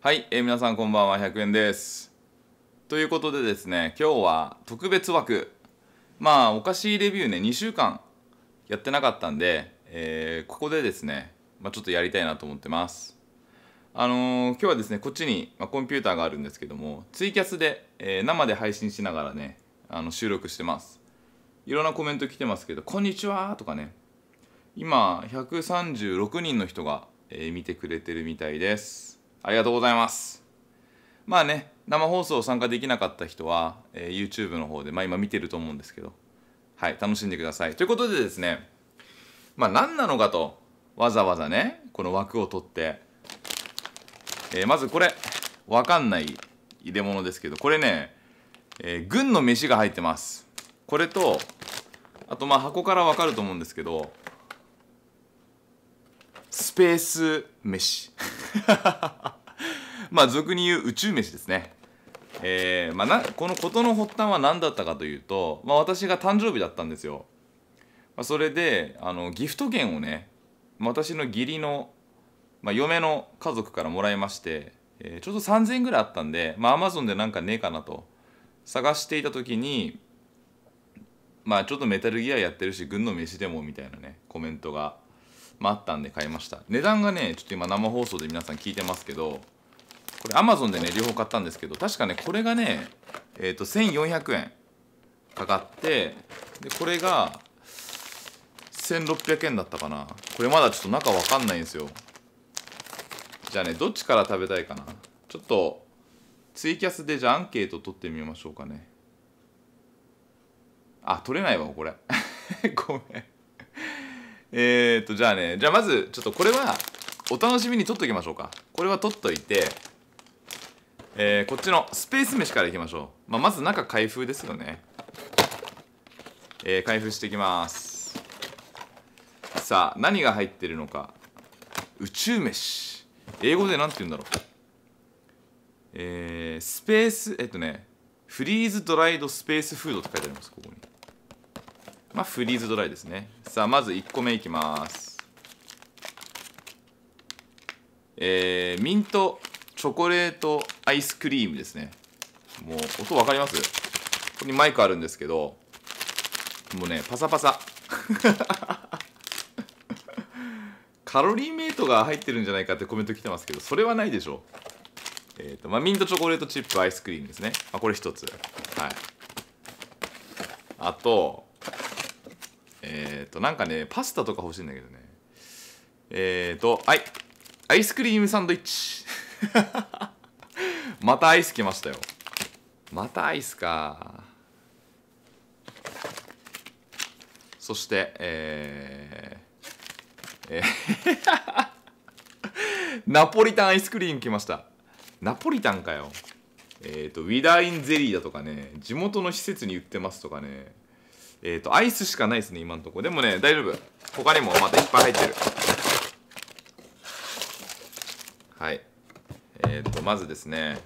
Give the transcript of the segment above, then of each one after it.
はい、えー、皆さんこんばんは100円ですということでですね今日は特別枠まあお菓子レビューね2週間やってなかったんで、えー、ここでですね、まあ、ちょっとやりたいなと思ってますあのー、今日はですねこっちに、まあ、コンピューターがあるんですけどもツイキャスで、えー、生で配信しながらねあの収録してますいろんなコメント来てますけど「こんにちは」とかね今136人の人が、えー、見てくれてるみたいですありがとうございます。まあね、生放送参加できなかった人は、えー、YouTube の方で、まあ今見てると思うんですけど、はい、楽しんでください。ということでですね、まあ何なのかと、わざわざね、この枠を取って、えー、まずこれ、わかんない入れ物ですけど、これね、えー、軍の飯が入ってます。これと、あとまあ箱からわかると思うんですけど、スペース飯。まあ俗に言う宇宙飯ですね。えーまあ、なこの事の発端は何だったかというと、まあ、私が誕生日だったんですよ。まあ、それであのギフト券をね、まあ、私の義理の、まあ、嫁の家族からもらいまして、えー、ちょうど3,000円ぐらいあったんでまあアマゾンでなんかねえかなと探していた時にまあちょっとメタルギアやってるし軍の飯でもみたいなねコメントが、まあ、あったんで買いました値段がねちょっと今生放送で皆さん聞いてますけどこれアマゾンでね両方買ったんですけど確かねこれがねえっ、ー、と1400円かかってでこれが1600円だったかなこれまだちょっと中わかんないんですよじゃあねどっちから食べたいかなちょっとツイキャスでじゃあアンケート取ってみましょうかねあ取れないわこれ ごめんえっとじゃあねじゃあまずちょっとこれはお楽しみに取っときましょうかこれは取っといてえー、こっちのスペース飯からいきましょう、まあ、まず中開封ですよね、えー、開封していきますさあ何が入ってるのか宇宙飯英語で何て言うんだろうえー、スペースえっとねフリーズドライドスペースフードって書いてありますここにまあフリーズドライですねさあまず1個目いきますえー、ミントチョコレートアイスクリームですねもう音分かりますここにマイクあるんですけどもうねパサパサ カロリーメイトが入ってるんじゃないかってコメント来てますけどそれはないでしょえっ、ー、とまあミントチョコレートチップアイスクリームですね、まあ、これ一つはいあとえっ、ー、となんかねパスタとか欲しいんだけどねえっ、ー、とはいアイスクリームサンドイッチ またアイス来ましたよまたアイスかそしてえー、えー ナポリタンアイスクリーム来ましたナポリタンかよえっ、ー、とウィダーインゼリーだとかね地元の施設に売ってますとかねえっ、ー、とアイスしかないですね今んとこでもね大丈夫他にもまたいっぱい入ってるはいえっ、ー、と、まずですね、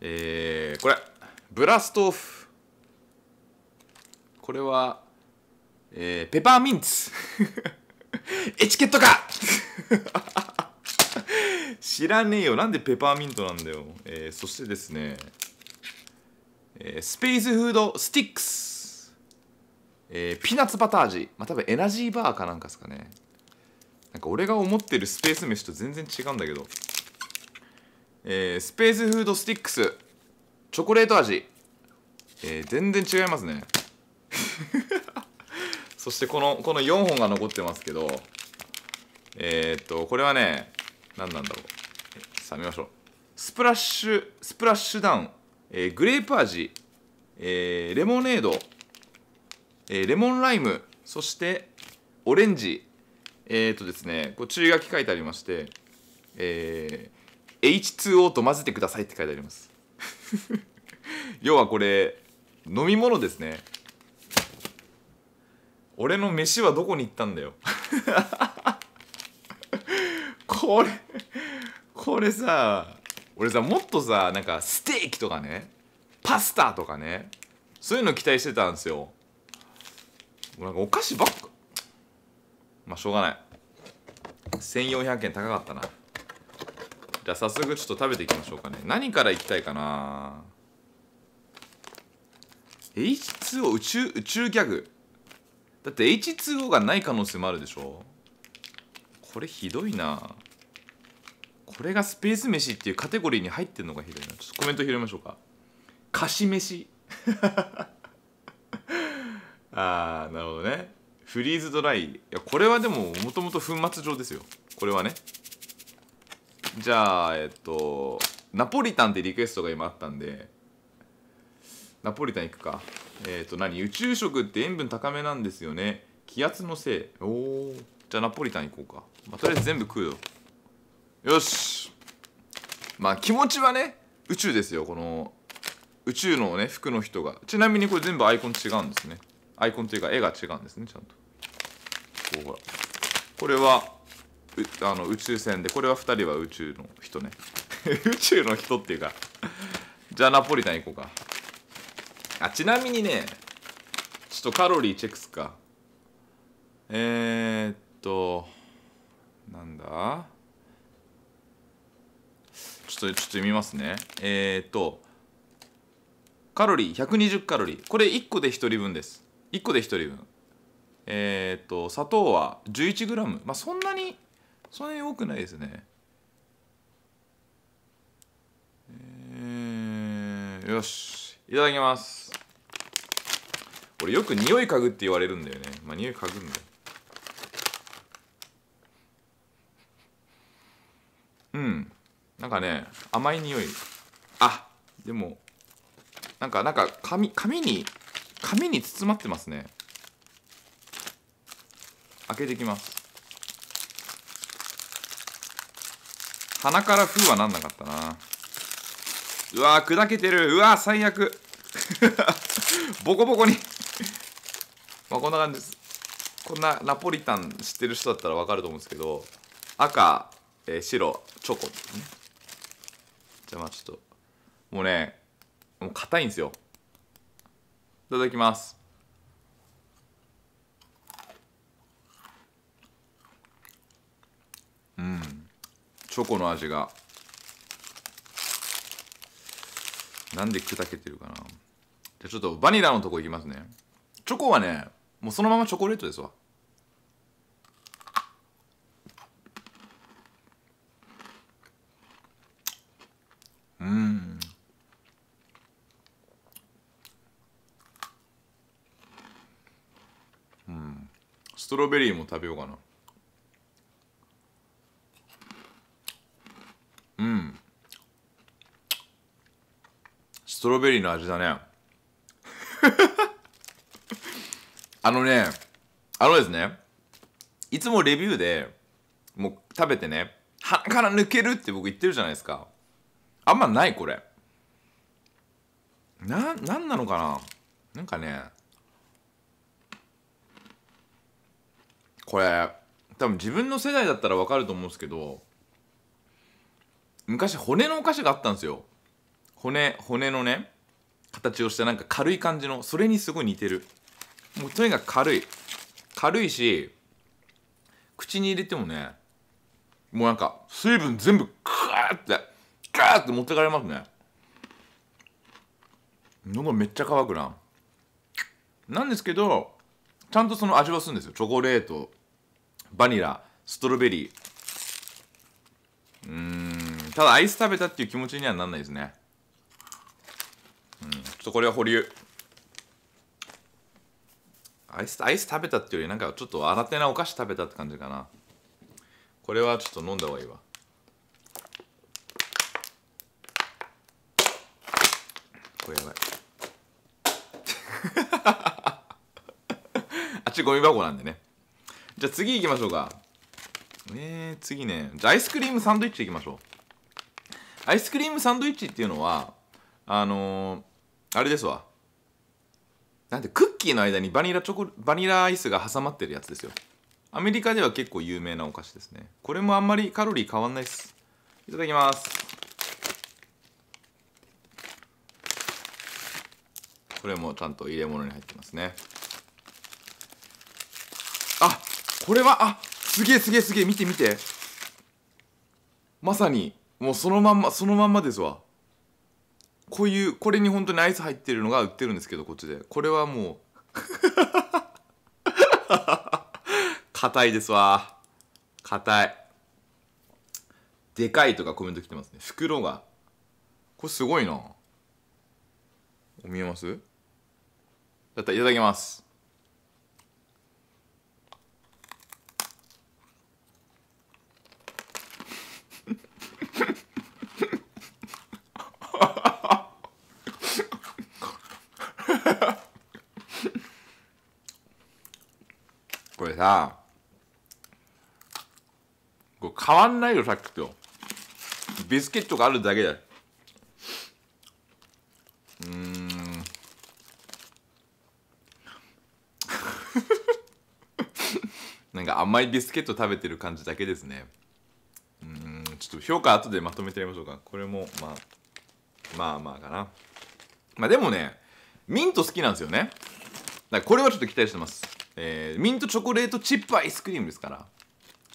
えー、これ、ブラストオフ。これは、えー、ペパーミンツ。エチケットか 知らねえよ。なんでペパーミントなんだよ。えー、そしてですね、えー、スペースフードスティックス。えー、ピーナッツバター味。まあ、多分エナジーバーかなんかですかね。なんか俺が思ってるスペース飯と全然違うんだけどえー、スペースフードスティックスチョコレート味えー、全然違いますね そしてこのこの4本が残ってますけどえー、っとこれはね何なんだろうさあ見ましょうスプラッシュスプラッシュダウン、えー、グレープ味、えー、レモネード、えー、レモンライムそしてオレンジえっ、ー、とですね、こう注意書き書いてありまして、えー、H2O と混ぜてくださいって書いてあります。要はこれ、飲み物ですね。俺の飯はどこに行ったんだよ これ、これさ、俺さ、もっとさ、なんかステーキとかね、パスタとかね、そういうの期待してたんですよ。なんかお菓子ばっかまあしょうがない1400円高かったなじゃあ早速ちょっと食べていきましょうかね何からいきたいかな H2O 宇宙宇宙ギャグだって H2O がない可能性もあるでしょこれひどいなこれがスペース飯っていうカテゴリーに入ってるのがひどいなちょっとコメント拾いましょうか菓し飯 ああなるほどねフリーズドライいやこれはでももともと粉末状ですよこれはねじゃあえっとナポリタンってリクエストが今あったんでナポリタンいくかえっ、と何宇宙食って塩分高めなんですよね気圧のせいおじゃあナポリタンいこうか、まあ、とりあえず全部食うよよしまあ気持ちはね宇宙ですよこの宇宙のね服の人がちなみにこれ全部アイコン違うんですねアイコンというか絵が違うんですねちゃんとこうほらこれはあの宇宙船でこれは2人は宇宙の人ね 宇宙の人っていうかじゃあナポリタン行こうかあちなみにねちょっとカロリーチェックすかえー、っとなんだちょっとちょっと見ますねえー、っとカロリー120カロリーこれ1個で1人分です1個で1人分えっ、と砂糖は 11g まあそんなにそんなに多くないですねえー、よしいただきます俺よく匂い嗅ぐって言われるんだよねまあ匂い嗅ぐんだようんなんかね甘い匂いあでもなんかなんか紙紙に紙に包まってますね開けていきます鼻から風はなんなかったなうわ砕けてるうわ最悪 ボコボコに まあこんな感じですこんなナポリタン知ってる人だったら分かると思うんですけど赤、えー、白チョコねじゃあまあちょっともうねもう硬いんですよいただきますうんチョコの味がなんで砕けてるかなじゃあちょっとバニラのとこいきますねチョコはねもうそのままチョコレートですわロベリーも食べようかなうんストロベリーの味だね あのねあのですねいつもレビューでもう食べてね鼻から抜けるって僕言ってるじゃないですかあんまないこれな何なのかななんかねこれ多分自分の世代だったら分かると思うんですけど昔骨のお菓子があったんですよ骨骨のね形をしたなんか軽い感じのそれにすごい似てるもうとにかく軽い軽いし口に入れてもねもうなんか水分全部クーってクーって持ってかれますね喉めっちゃ乾くななんですけどちゃんとその味はするんですよチョコレートバニラストロベリーうーんただアイス食べたっていう気持ちにはなんないですねうんちょっとこれは保留アイスアイス食べたっていうよりなんかちょっと新手なお菓子食べたって感じかなこれはちょっと飲んだ方がいいわこれやばい あっちゴミ箱なんでねじゃあ次行きましょうか。えー、次ね。じゃあアイスクリームサンドイッチ行きましょう。アイスクリームサンドイッチっていうのは、あのー、あれですわ。なんてクッキーの間にバニラチョコバニラアイスが挟まってるやつですよアメリカでは結構有名なお菓子ですねこれもあんまりカロリー変わんないですいただきますこれもちゃんと入れ物に入ってますねこれはあすげえすげえすげえ見て見てまさにもうそのまんまそのまんまですわこういうこれに本当にアイス入ってるのが売ってるんですけどこっちでこれはもう硬いですわ硬いでかいとかコメント来てますね袋がこれすごいな見えますったいただきますこれさこれ変わんないよさっきとビスケットがあるだけだうん なんか甘いビスケット食べてる感じだけですねうんちょっと評価後でまとめてやりましょうかこれもまあまあまあかなまあでもねミント好きなんですよねだからこれはちょっと期待してますえー、ミントチョコレートチップアイスクリームですから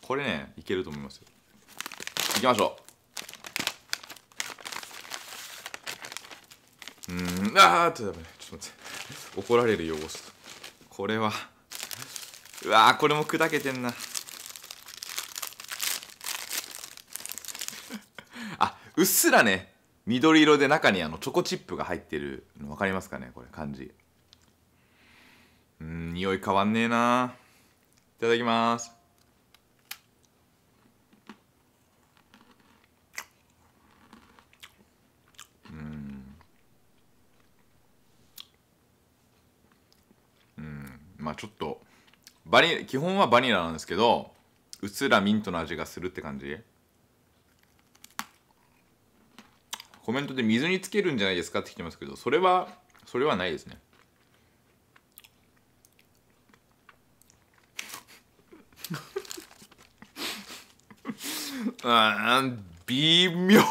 これねいけると思いますよいきましょううんあーっとダメちょっと待って怒られるよこれはうわーこれも砕けてんなあうっすらね緑色で中にあのチョコチップが入ってるの分かりますかねこれ感じ匂い変わんねえないただきますうんうんまあちょっとバニ基本はバニラなんですけどうっすらミントの味がするって感じコメントで水につけるんじゃないですかっていてますけどそれはそれはないですねあん微妙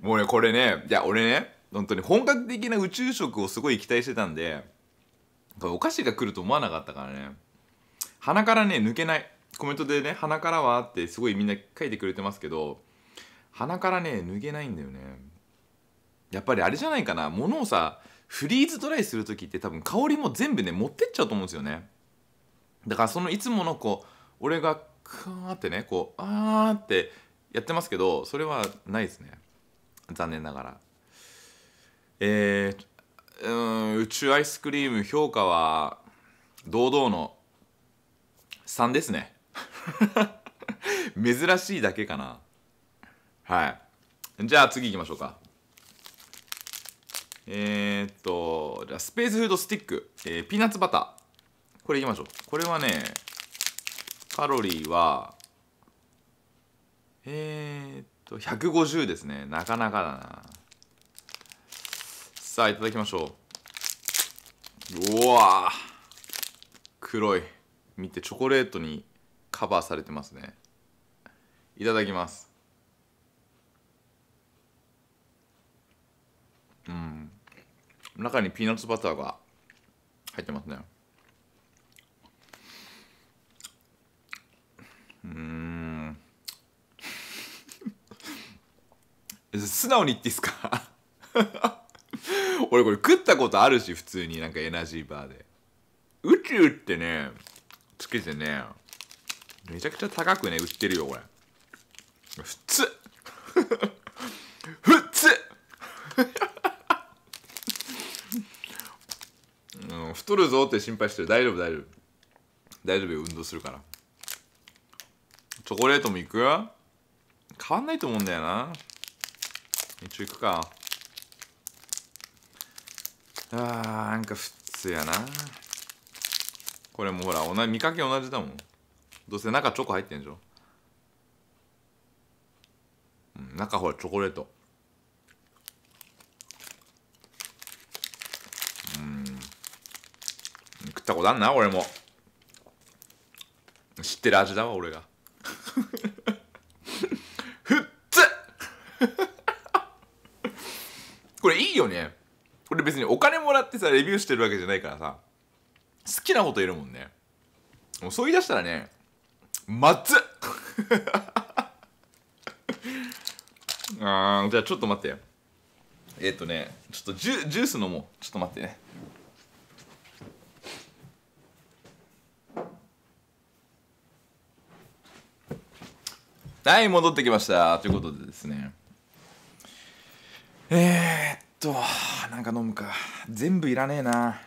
もうねこれねいや俺ね本当に本格的な宇宙食をすごい期待してたんでお菓子が来ると思わなかったからね鼻からね抜けないコメントでね鼻からはってすごいみんな書いてくれてますけど鼻からね抜けないんだよねやっぱりあれじゃないかな物をさフリーズドライする時って多分香りも全部ね持ってっちゃうと思うんですよねだからそのいつものこう俺がふわってねこうあーってやってますけどそれはないですね残念ながらえー、うん宇宙アイスクリーム評価は堂々の3ですね 珍しいだけかなはいじゃあ次行きましょうかえー、っとスペースフードスティック、えー、ピーナッツバターこれいきましょうこれはねカロリーはえー、っと150ですねなかなかだなさあいただきましょううわ黒い見てチョコレートにカバーされてますねいただきますうん中にピーナッツバターが入ってますねうん 素直に言っていいっすか 俺これ食ったことあるし普通になんかエナジーバーで宇宙ってねつけてねめちゃくちゃ高くね売ってるよこれ普通 普通うん、太るぞって心配してる大丈夫大丈夫大丈夫運動するからチョコレートもいく変わんないと思うんだよな一応いくかあーなんか普通やなこれもほら同じ見かけ同じだもんどうせ中チョコ入ってんでしょ、うん、中ほらチョコレートうん食ったことあんな俺も知ってる味だわ俺がふっつこれいいよねこれ別にお金もらってさレビューしてるわけじゃないからさ好きなこといるもんねもうそう言い出したらねまっつ あーじゃあちょっと待ってえっ、ー、とねちょっとジュジュース飲もうちょっと待ってねはい戻ってきましたということでですねえー、っとなんか飲むか全部いらねえな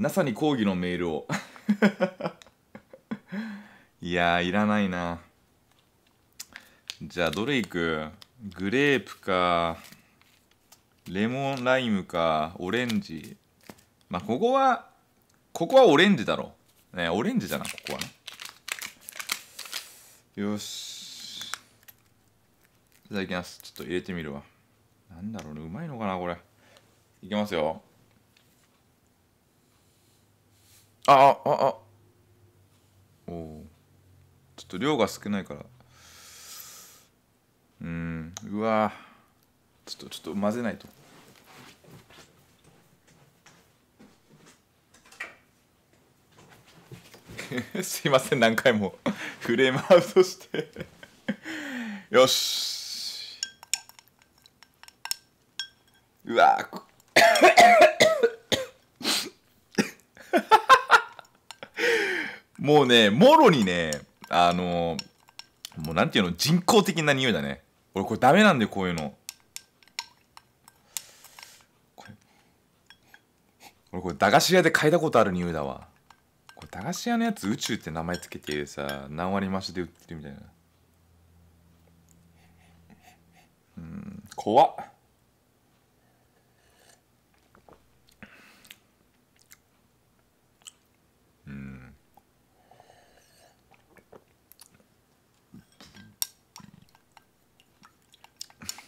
NASA に抗議のメールを いやいらないなじゃあどれいくグレープかレモンライムかオレンジまあここはここはオレンジだろねオレンジじゃなここはねよしいただきますちょっと入れてみるわなんだろうねうまいのかなこれいきますよああああおおちょっと量が少ないからうんうわちょっとちょっと混ぜないと すいません何回も フレームアウトしてよしうわ もうねもろにねあのもうなんていうの人工的な匂いだね俺これダメなんでこういうのこ俺これ駄菓子屋で嗅いだことある匂いだわ駄菓子屋のやつ宇宙って名前つけてさ何割増しで売ってるみたいなうん怖っうん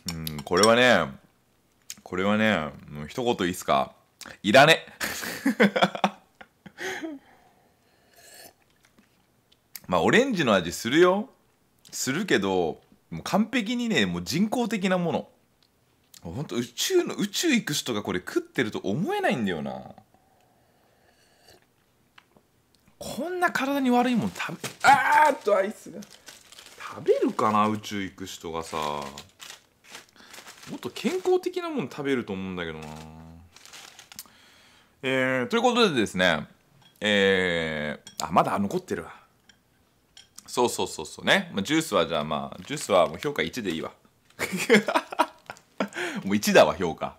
うんこれはねこれはねもう一言いいっすかいらね まあオレンジの味するよするけどもう完璧にねもう人工的なものほんと宇宙の宇宙行く人がこれ食ってると思えないんだよなこんな体に悪いもん食べあーっとアイスが食べるかな宇宙行く人がさもっと健康的なもん食べると思うんだけどなえー、ということでですねえー、あまだ残ってるわそうそうそうそうね、まあ、ジュースはじゃあまあジュースはもう評価1でいいわ もう1だわ評価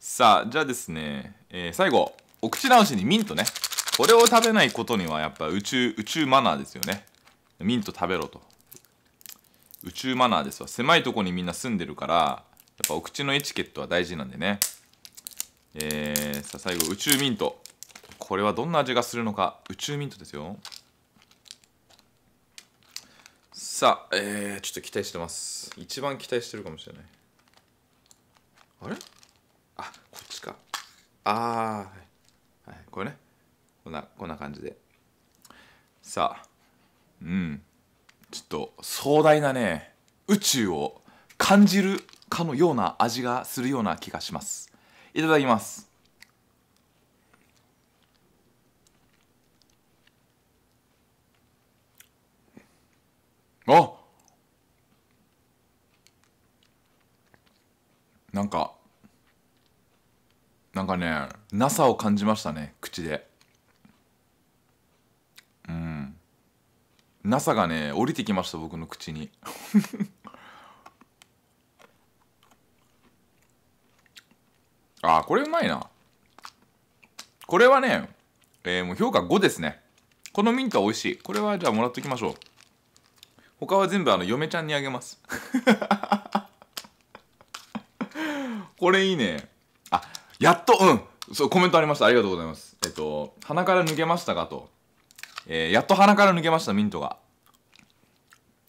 さあじゃあですね、えー、最後お口直しにミントねこれを食べないことにはやっぱ宇宙宇宙マナーですよねミント食べろと宇宙マナーですわ狭いとこにみんな住んでるからやっぱお口のエチケットは大事なんでねえー、さあ最後宇宙ミントこれはどんな味がするのか宇宙ミントですよさあ、えー、ちょっと期待してます。一番期待してるかもしれない。あれあ、こっちか。ああ、はい。はい、これね。こんな、こんな感じで。さあ、うん。ちょっと壮大なね、宇宙を感じるかのような味がするような気がします。いただきます。あなんかなんかねなさを感じましたね口でうんなさがね降りてきました僕の口に あーこれうまいなこれはね、えー、もう評価5ですねこのミントは美味しいこれはじゃあもらっときましょう他は全部あの嫁ちゃんにあげます これいいねあやっとうんそうコメントありましたありがとうございますえっと鼻から抜けましたかと、えー、やっと鼻から抜けましたミントが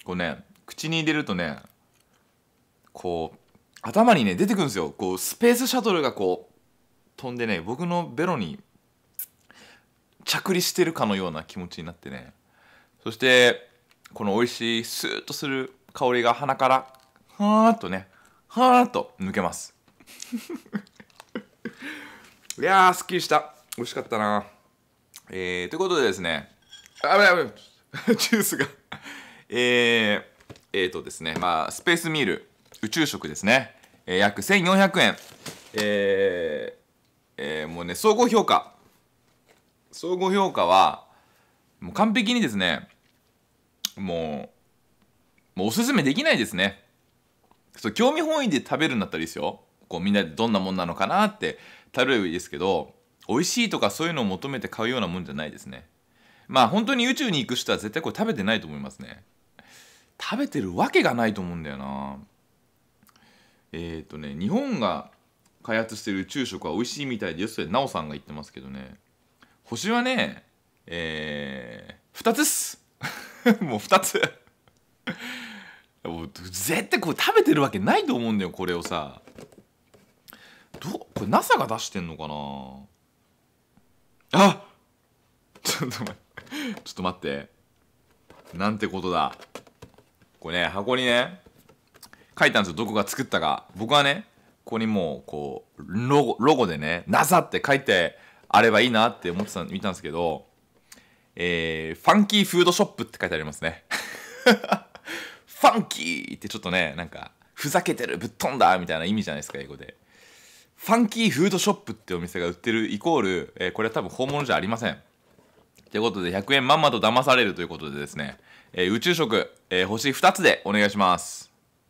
こうね口に入れるとねこう頭にね出てくるんですよこうスペースシャトルがこう飛んでね僕のベロに着陸してるかのような気持ちになってねそしてこの美味しいスーッとする香りが鼻からはーっとねはーっと抜けます いやーすっきりした美味しかったなえー、ということでですねあぶねあぶジュースがえー、えーとですねまあスペースミール宇宙食ですね、えー、約1400円えー、えー、もうね総合評価総合評価はもう完璧にですねもう、もうおすすめできないですね。そう、興味本位で食べるんだったらいいですよ。こう、みんなでどんなもんなのかなって、食べればいいですけど、美味しいとかそういうのを求めて買うようなもんじゃないですね。まあ、本当に宇宙に行く人は絶対これ食べてないと思いますね。食べてるわけがないと思うんだよな。えっ、ー、とね、日本が開発してる宇宙食は美味しいみたいで、よそで奈緒さんが言ってますけどね。星はね、えー、2つっす もう2つもう絶対これ食べてるわけないと思うんだよこれをさどこれ NASA が出してんのかなあ ちょっと待ってちょっと待ってなんてことだこれね箱にね書いたんですよどこが作ったか僕はねここにもうこうロゴロゴでね NASA って書いてあればいいなって思ってた見たんですけどえー、ファンキーフードショップって書いてありますね。ファンキーってちょっとね、なんか、ふざけてる、ぶっ飛んだみたいな意味じゃないですか、英語で。ファンキーフードショップってお店が売ってるイコール、えー、これは多分本物じゃありません。ということで、100円まんまと騙されるということでですね、えー、宇宙食、えー、星2つでお願いします。